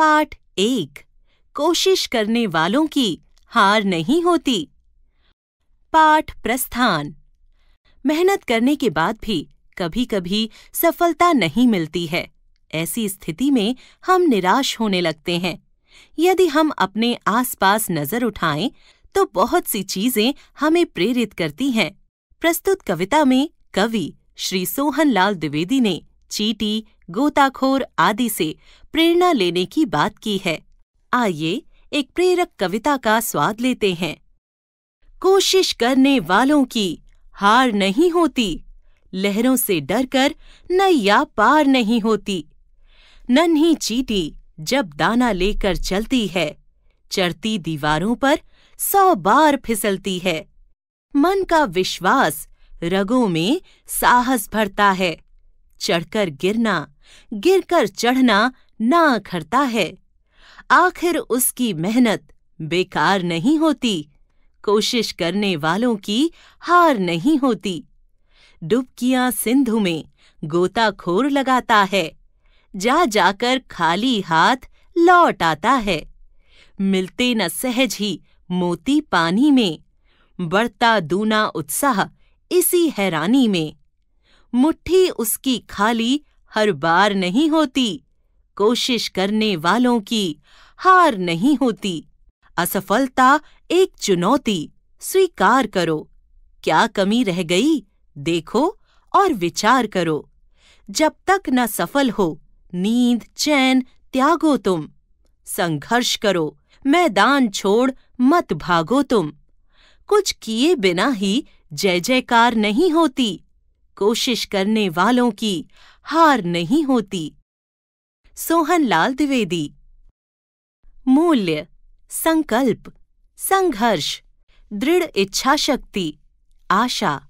पाठ एक कोशिश करने वालों की हार नहीं होती पाठ प्रस्थान मेहनत करने के बाद भी कभी कभी सफलता नहीं मिलती है ऐसी स्थिति में हम निराश होने लगते हैं यदि हम अपने आसपास नजर उठाएं तो बहुत सी चीजें हमें प्रेरित करती हैं प्रस्तुत कविता में कवि श्री सोहनलाल द्विवेदी ने चीटी गोताखोर आदि से प्रेरणा लेने की बात की है आइए एक प्रेरक कविता का स्वाद लेते हैं कोशिश करने वालों की हार नहीं होती लहरों से डरकर नैया पार नहीं होती नन्ही चीटी जब दाना लेकर चलती है चढ़ती दीवारों पर सौ बार फिसलती है मन का विश्वास रगों में साहस भरता है चढ़कर गिरना गिरकर चढ़ना ना अखरता है आखिर उसकी मेहनत बेकार नहीं होती कोशिश करने वालों की हार नहीं होती डुबकियां सिंधु में गोताखोर लगाता है जा जाकर खाली हाथ लौट आता है मिलते न सहज ही मोती पानी में बढ़ता दूना उत्साह इसी हैरानी में मुट्ठी उसकी खाली हर बार नहीं होती कोशिश करने वालों की हार नहीं होती असफलता एक चुनौती स्वीकार करो क्या कमी रह गई देखो और विचार करो जब तक न सफल हो नींद चैन त्यागो तुम संघर्ष करो मैदान छोड़ मत भागो तुम कुछ किए बिना ही जय जयकार नहीं होती कोशिश करने वालों की हार नहीं होती सोहनलाल द्विवेदी मूल्य संकल्प संघर्ष दृढ़ इच्छा शक्ति आशा